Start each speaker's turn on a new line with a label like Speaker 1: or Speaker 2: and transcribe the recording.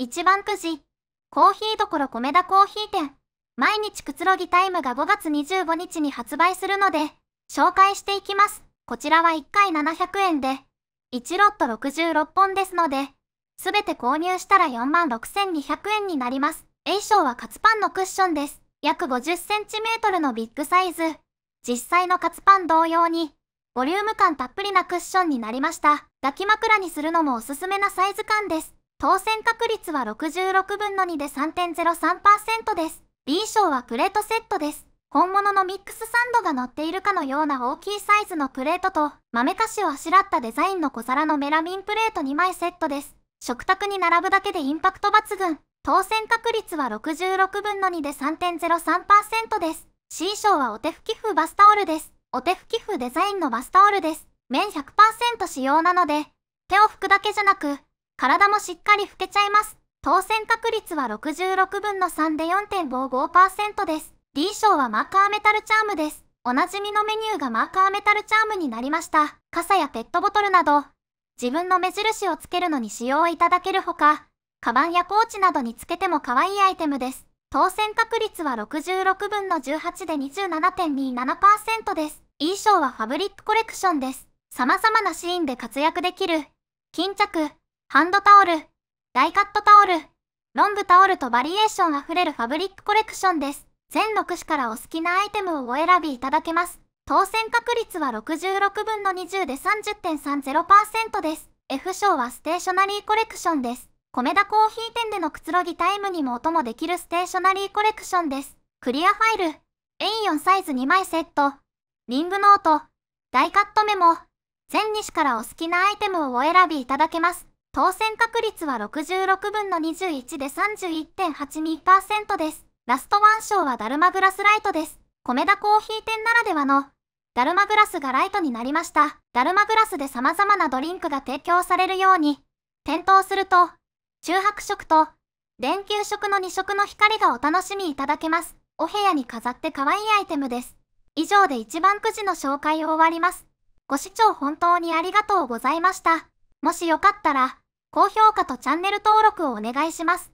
Speaker 1: 一番くじ、コーヒーどころ米田コーヒー店、毎日くつろぎタイムが5月25日に発売するので、紹介していきます。こちらは1回700円で、1ロット66本ですので、すべて購入したら46,200円になります。A 賞はカツパンのクッションです。約 50cm のビッグサイズ。実際のカツパン同様に、ボリューム感たっぷりなクッションになりました。抱き枕にするのもおすすめなサイズ感です。当選確率は66分の2で3.03%です。B 賞はプレートセットです。本物のミックスサンドが乗っているかのような大きいサイズのプレートと、豆菓子をあしらったデザインの小皿のメラミンプレート2枚セットです。食卓に並ぶだけでインパクト抜群。当選確率は66分の2で3.03%です。C 賞はお手拭き風バスタオルです。お手拭き風デザインのバスタオルです。綿100%使用なので、手を拭くだけじゃなく、体もしっかり拭けちゃいます。当選確率は66分の3で4.55%です。D 賞はマーカーメタルチャームです。おなじみのメニューがマーカーメタルチャームになりました。傘やペットボトルなど、自分の目印をつけるのに使用いただけるほか、カバンやポーチなどにつけても可愛いアイテムです。当選確率は66分の18で27.27%です。E 賞はファブリックコレクションです。様々なシーンで活躍できる、巾着、ハンドタオル、ダイカットタオル、ロングタオルとバリエーションあふれるファブリックコレクションです。全6種からお好きなアイテムをお選びいただけます。当選確率は66分の20で30.30%です。F 賞はステーショナリーコレクションです。米田コーヒー店でのくつろぎタイムにもお供できるステーショナリーコレクションです。クリアファイル、A4 サイズ2枚セット、リングノート、ダイカットメモ、全2種からお好きなアイテムをお選びいただけます。当選確率は66分の21で31.82%です。ラストワン賞はダルマグラスライトです。米田コーヒー店ならではの、ダルマグラスがライトになりました。ダルマグラスで様々なドリンクが提供されるように、点灯すると、中白色と、電球色の2色の光がお楽しみいただけます。お部屋に飾って可愛いアイテムです。以上で一番くじの紹介を終わります。ご視聴本当にありがとうございました。もしよかったら、高評価とチャンネル登録をお願いします。